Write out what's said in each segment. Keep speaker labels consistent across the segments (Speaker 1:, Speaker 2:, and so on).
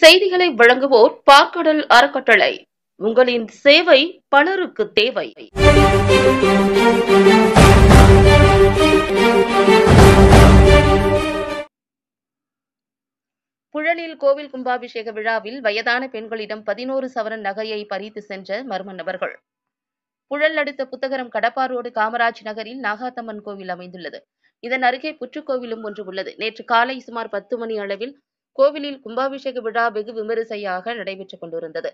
Speaker 1: செய்திகளை வழங்குவோர் பார்க்கடல் அறக்கட்டளை உங்களின் சேவை பலருக்கு தேவை புழலில் கோவில் கும்பாபிஷேக விழாவில் வயதான பெண்களிடம் பதினோரு சவரன் நகையை பறித்து சென்ற மர்ம நபர்கள் புழல் அடுத்த புத்தகரம் கடப்பாரோடு காமராஜ் நகரில் நாகாத்தம்மன் கோவில் அமைந்துள்ளது இதன் அருகே புற்றுக்கோவிலும் ஒன்று உள்ளது நேற்று காலை சுமார் பத்து மணி அளவில் கோவிலில் கும்பாபிஷேக விழா வெகு விமரிசையாக நடைபெற்றுக் கொண்டிருந்தது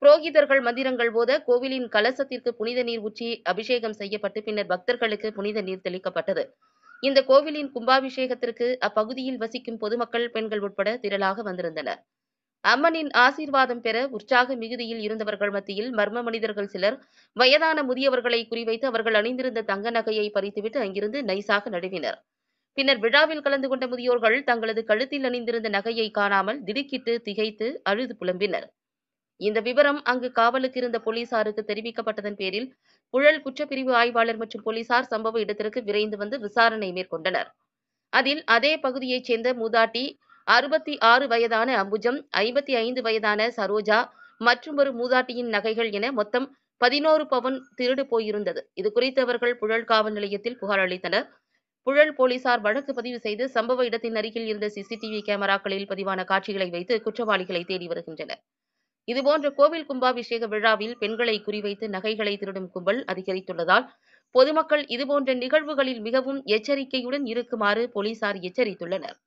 Speaker 1: புரோகிதர்கள் மந்திரங்கள் போத கோவிலின் கலசத்திற்கு புனித நீர் ஊற்றி அபிஷேகம் செய்யப்பட்டு பின்னர் பக்தர்களுக்கு புனித நீர் தெளிக்கப்பட்டது இந்த கோவிலின் கும்பாபிஷேகத்திற்கு அப்பகுதியில் வசிக்கும் பொதுமக்கள் பெண்கள் உட்பட திரளாக வந்திருந்தனர் அம்மனின் ஆசீர்வாதம் பெற உற்சாக மிகுதியில் இருந்தவர்கள் மத்தியில் மர்ம மனிதர்கள் சிலர் வயதான முதியவர்களை குறிவைத்து அவர்கள் அணிந்திருந்த தங்க நகையை பறித்துவிட்டு அங்கிருந்து நைசாக நடுவினர் பின்னர் விழாவில் கலந்து கொண்ட முதியோர்கள் தங்களது கழுத்தில் அணிந்திருந்த நகையை காணாமல் திடுக்கிட்டு திகைத்து அழுது புலம்பினர் இந்த விவரம் அங்கு காவலுக்கு இருந்த போலீசாருக்கு தெரிவிக்கப்பட்டதன் பேரில் புழல் குற்றப்பிரிவு ஆய்வாளர் மற்றும் போலீசார் சம்பவ இடத்திற்கு விரைந்து வந்து விசாரணை மேற்கொண்டனர் அதில் அதே பகுதியைச் சேர்ந்த மூதாட்டி அறுபத்தி ஆறு வயதான அம்புஜம் ஐம்பத்தி ஐந்து வயதான சரோஜா மற்றும் ஒரு மூதாட்டியின் நகைகள் என மொத்தம் பதினோரு பவன் திருடு போயிருந்தது இது குறித்து அவர்கள் புழல் காவல் நிலையத்தில் புகார் அளித்தனர் புழல் போலீசார் வழக்கு பதிவு செய்து சம்பவ இடத்தின் அருகில் இருந்த சிசிடிவி கேமராக்களில் பதிவான காட்சிகளை வைத்து குற்றவாளிகளை தேடி வருகின்றனர் இதுபோன்ற கோவில் கும்பாபிஷேக விழாவில் பெண்களை குறிவைத்து நகைகளை திருடும் கும்பல் அதிகரித்துள்ளதால் பொதுமக்கள் இதுபோன்ற நிகழ்வுகளில் மிகவும் எச்சரிக்கையுடன் இருக்குமாறு போலீசார் எச்சரித்துள்ளனர்